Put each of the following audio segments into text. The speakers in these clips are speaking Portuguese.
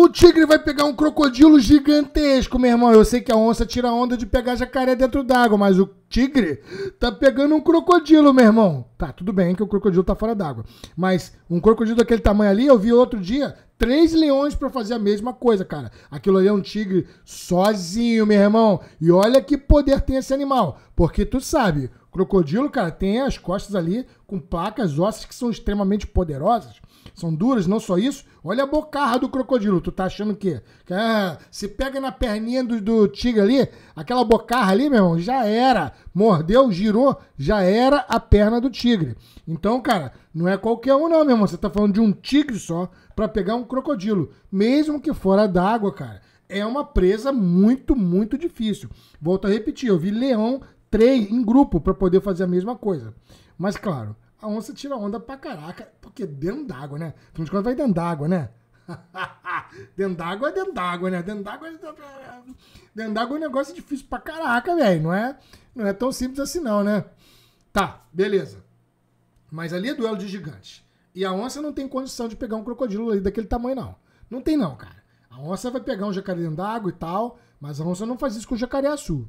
O tigre vai pegar um crocodilo gigantesco, meu irmão. Eu sei que a onça tira onda de pegar jacaré dentro d'água, mas o tigre tá pegando um crocodilo, meu irmão. Tá, tudo bem que o crocodilo tá fora d'água. Mas um crocodilo daquele tamanho ali, eu vi outro dia, três leões para fazer a mesma coisa, cara. Aquilo ali é um tigre sozinho, meu irmão. E olha que poder tem esse animal. Porque tu sabe, crocodilo, cara, tem as costas ali com placas ósseas que são extremamente poderosas. São duras, não só isso. Olha a bocarra do crocodilo. Tu tá achando o quê? Que, ah, se pega na perninha do, do tigre ali, aquela bocarra ali, meu irmão, já era mordeu, girou, já era a perna do tigre. Então, cara, não é qualquer um não, meu irmão. Você tá falando de um tigre só para pegar um crocodilo, mesmo que fora d'água, cara. É uma presa muito, muito difícil. Volto a repetir, eu vi leão três em grupo para poder fazer a mesma coisa. Mas claro, a onça tira onda pra caraca, porque dentro d'água, né? Afinal de contas, vai dentro d'água, né? Dentro d'água é dentro d'água, né? É dentro d'água é... Dentro d'água é um negócio difícil pra caraca, velho. Não é, não é tão simples assim, não, né? Tá, beleza. Mas ali é duelo de gigantes. E a onça não tem condição de pegar um crocodilo ali daquele tamanho, não. Não tem, não, cara. A onça vai pegar um jacaré dentro d'água e tal, mas a onça não faz isso com o jacaré açu.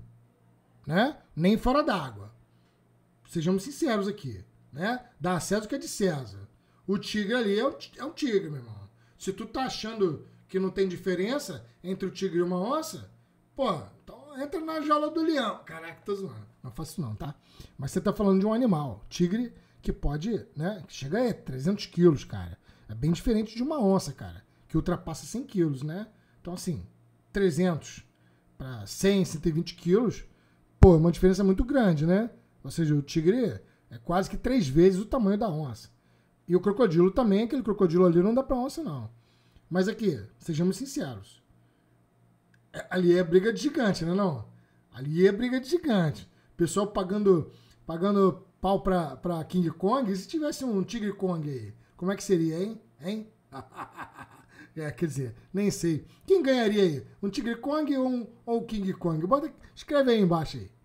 Né? Nem fora d'água. Sejamos sinceros aqui. Né? Dá César o que é de César. O tigre ali é é um tigre, meu irmão. Se tu tá achando que não tem diferença entre o tigre e uma onça, pô, então entra na jaula do leão. Caraca, tô zoando. Não faço não, tá? Mas você tá falando de um animal, tigre, que pode, né, que chega a 300 quilos, cara. É bem diferente de uma onça, cara, que ultrapassa 100 quilos, né? Então, assim, 300 para 100, 120 quilos, pô, é uma diferença muito grande, né? Ou seja, o tigre é quase que três vezes o tamanho da onça. E o crocodilo também, aquele crocodilo ali não dá pra onça, não. Mas aqui, sejamos sinceros. É, ali é briga de gigante, não é não? Ali é briga de gigante. Pessoal pagando, pagando pau pra, pra King Kong. E se tivesse um Tigre Kong aí? Como é que seria, hein? Hein? é, quer dizer, nem sei. Quem ganharia aí? Um Tigre Kong ou um ou King Kong? Bota, escreve aí embaixo aí.